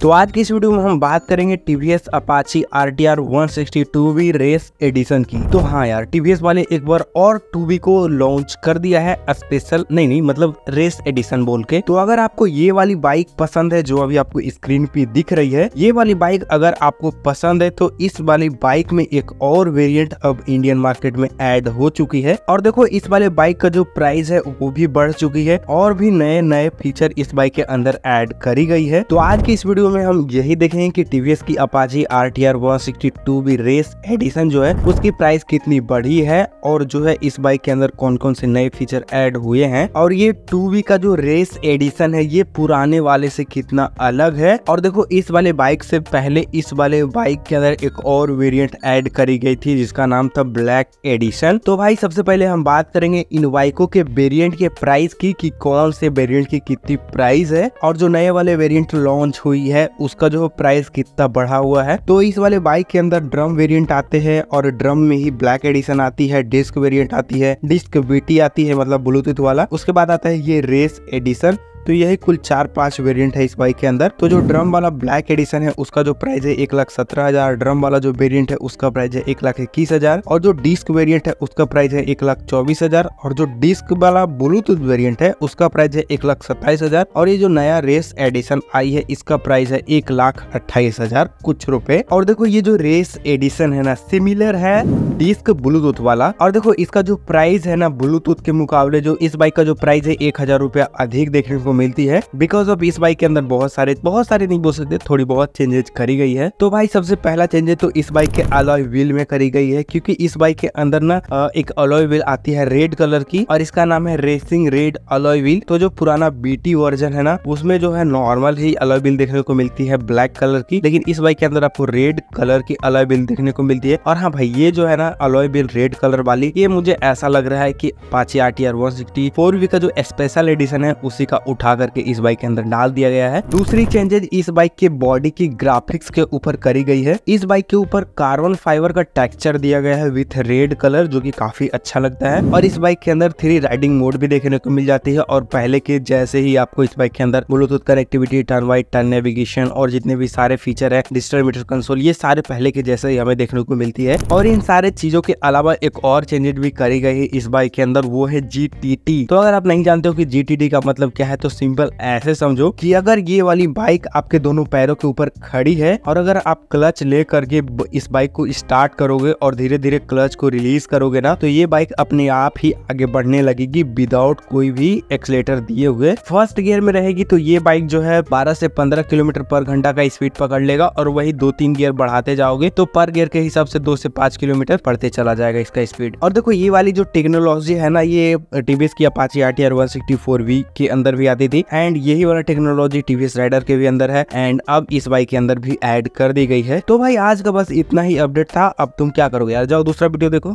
तो आज की इस वीडियो में हम बात करेंगे T V S Apache R T R one sixty two V race edition की तो हाँ यार टी वी एस वाले एक बार और टू वी को लॉन्च कर दिया है स्पेशल नहीं नहीं मतलब रेस एडिशन बोल के तो अगर आपको ये वाली बाइक पसंद है जो अभी आपको स्क्रीन पे दिख रही है ये वाली बाइक अगर आपको पसंद है तो इस वाली बाइक में एक और वेरियंट अब इंडियन मार्केट में एड हो चुकी है और देखो इस वाले बाइक का जो प्राइस है वो भी बढ़ चुकी है और भी नए नए फीचर इस बाइक के अंदर एड करी गई है तो आज की इस वीडियो वीडियो में हम यही देखेंगे कि टीवीएस की Apache R T R one sixty two V race edition जो है उसकी प्राइस कितनी बढ़ी है और जो है इस बाइक के अंदर कौन कौन से नए फीचर ऐड हुए हैं और ये टू बी का जो रेस एडिशन है ये पुराने वाले से कितना अलग है और देखो इस वाले बाइक से पहले इस वाले बाइक के अंदर एक और वेरियंट एड करी गई थी जिसका नाम था ब्लैक एडिशन तो भाई सबसे पहले हम बात करेंगे इन बाइकों के वेरियंट के प्राइस की कि कौन से वेरियंट की कितनी प्राइस है और जो नए वाले वेरियंट लॉन्च हुई है है उसका जो प्राइस कितना बढ़ा हुआ है तो इस वाले बाइक के अंदर ड्रम वेरियंट आते हैं और ड्रम में ही ब्लैक एडिशन आती है डिस्क वेरियंट आती है डिस्क बीटी आती है मतलब ब्लूटूथ वाला उसके बाद आता है ये रेस एडिशन तो यही कुल चार पांच वेरिएंट है इस बाइक के अंदर तो जो ड्रम वाला ब्लैक एडिशन है उसका जो प्राइस है एक लाख सत्रह हजार ड्रम वाला जो वेरिएंट है उसका प्राइस है एक लाख इक्कीस हजार और जो डिस्क वेरिएंट है उसका प्राइस है एक लाख चौबीस हजार और जो डिस्क वाला ब्लूटूथ वेरिएंट है उसका प्राइस है एक लाख सत्ताईस हजार और ये जो नया रेस एडिशन आई है इसका प्राइस है एक लाख अट्ठाईस हजार कुछ रुपए और देखो ये जो रेस एडिशन है ना सिमिलर है डिस्क ब्लूटूथ वाला और देखो इसका जो प्राइस है ना ब्लूटूथ के मुकाबले जो इस बाइक का जो प्राइस है एक हजार रुपया अधिक देखने को को मिलती है बिकॉज ऑफ इस बाइक के अंदर बहुत सारे बहुत सारे नहीं बोल सकते थोड़ी बहुत चेंजेज करी गई है तो भाई सबसे पहला चेंजेज तो इस बाइक के अलॉय व्हील में करी गई है क्योंकि इस बाइक के अंदर ना एक अलॉय व्हील आती है रेड कलर की और इसका नाम है रेसिंग रेड अलॉय व्हील तो जो पुराना बीटी वर्जन है ना उसमें जो है नॉर्मल ही अलॉय व्हील देखने को मिलती है ब्लैक कलर की लेकिन इस बाइक के अंदर आपको रेड कलर की अलॉय व्हील देखने को मिलती है और हाँ भाई ये जो है ना अलॉय व्हील रेड कलर वाली ये मुझे ऐसा लग रहा है की Apache R T R one sixty four V का जो स्पेशल एडिशन है उसी का उठा करके इस बाइक के अंदर डाल दिया गया है दूसरी चेंजेज इस बाइक के बॉडी की ग्राफिक्स के ऊपर करी गई है इस बाइक के ऊपर कार्बन फाइबर का टेक्सचर दिया गया है विथ रेड कलर जो की काफी अच्छा लगता है और इस बाइक के अंदर थ्री राइडिंग मोड भी देखने को मिल जाती है और पहले के जैसे ही आपको इस बाइक के अंदर Bluetooth connectivity turn by turn navigation और जितने भी सारे फीचर है डिजिटल मीटर कंसोल ये सारे पहले के जैसे ही हमें देखने को मिलती है और इन सारे चीजों के अलावा एक और चेंजेज भी करी गई है इस बाइक के अंदर वो है जी तो अगर आप नहीं जानते हो कि जी का मतलब क्या है तो सिंपल ऐसे समझो कि अगर ये वाली बाइक आपके दोनों पैरों के ऊपर खड़ी है और अगर आप क्लच ले करके इस बाइक को स्टार्ट करोगे और धीरे धीरे क्लच को रिलीज करोगे ना तो ये बाइक अपने आप ही आगे बढ़ने लगेगी विदाउट कोई भी एक्सलेटर दिए हुए फर्स्ट गियर में रहेगी तो ये बाइक जो है बारह से पंद्रह किलोमीटर पर घंटा का स्पीड पकड़ लेगा और वही दो तीन गियर बढ़ाते जाओगे तो पर गियर के हिसाब से दो से पांच किलोमीटर पढ़ते चला जाएगा इसका स्पीड और देखो ये वाली जो टेक्नोलॉजी है ना ये टीवीएस की Apache R T R one sixty four V के अंदर भी आती आती थी एंड यही वाला टेक्नोलॉजी टीवीएस राइडर के भी अंदर है एंड अब इस बाइक के अंदर भी एड कर दी गई है तो भाई आज का बस इतना ही अपडेट था अब तुम क्या करोगे यार जाओ दूसरा वीडियो देखो